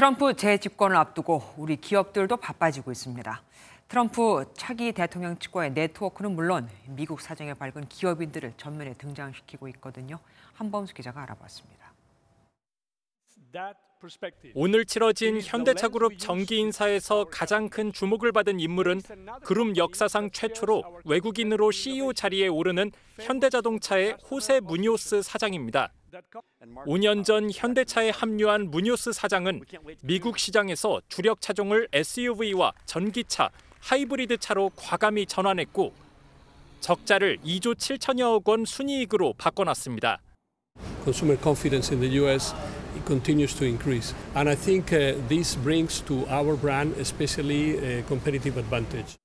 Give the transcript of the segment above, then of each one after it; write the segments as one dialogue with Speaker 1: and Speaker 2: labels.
Speaker 1: 트럼프 재집권을 앞두고 우리 기업들도 바빠지고 있습니다. 트럼프 차기 대통령 측과의 네트워크는 물론 미국 사정에 밝은 기업인들을 전면에 등장시키고 있거든요. 한범수 기자가 알아봤습니다.
Speaker 2: 오늘 치러진 현대차그룹 정기 인사에서 가장 큰 주목을 받은 인물은 그룹 역사상 최초로 외국인으로 CEO 자리에 오르는 현대자동차의 호세 무뇨스 사장입니다. 5년 전 현대차에 합류한 무뉴스 사장은 미국 시장에서 주력 차종을 SUV와 전기차, 하이브리드 차로 과감히 전환했고 적자를 2조 7천여억 원 순이익으로
Speaker 3: 바꿔놨습니다. Consumer confidence in the US continues to increase and I think this brings to our brand especially a competitive advantage.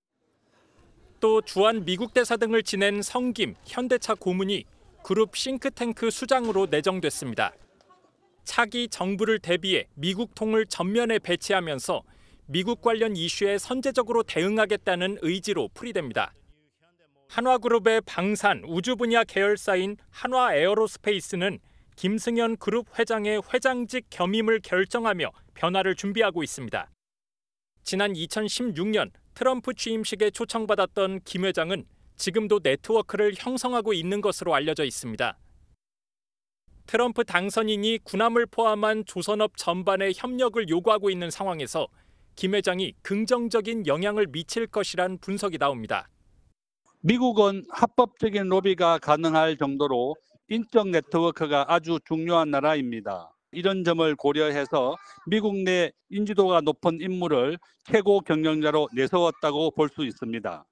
Speaker 2: 또 주한 미국 대사 등을 지낸 성김
Speaker 3: 현대차 고문이
Speaker 2: 그룹 싱크탱크 수장으로 내정됐습니다. 차기 정부를 대비해 미국 통을 전면에 배치하면서 미국 관련 이슈에 선제적으로 대응하겠다는 의지로 풀이됩니다. 한화그룹의 방산 우주 분야 계열사인 한화에어로스페이스는 김승현 그룹 회장의 회장직 겸임을 결정하며 변화를 준비하고 있습니다. 지난 2016년 트럼프 취임식에 초청받았던 김 회장은 지금도 네트워크를 형성하고 있는 것으로 알려져 있습니다. 트럼프 당선인이 군함을 포함한 조선업 전반의 협력을 요구하고 있는 상황에서 김 회장이 긍정적인 영향을 미칠 것이란 분석이 나옵니다. 미국은 합법적인 로비가 가능할 정도로
Speaker 4: 인적 네트워크가 아주 중요한 나라입니다. 이런 점을 고려해서 미국 내 인지도가 높은 인물을 최고 경영자로 내세웠다고 볼 수
Speaker 2: 있습니다.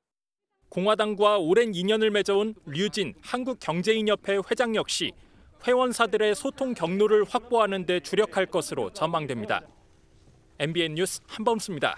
Speaker 2: 공화당과 오랜 인연을 맺어온 류진 한국경제인협회 회장 역시 회원사들의 소통 경로를 확보하는 데 주력할 것으로 전망됩니다. MBN 뉴스 한범수입니다.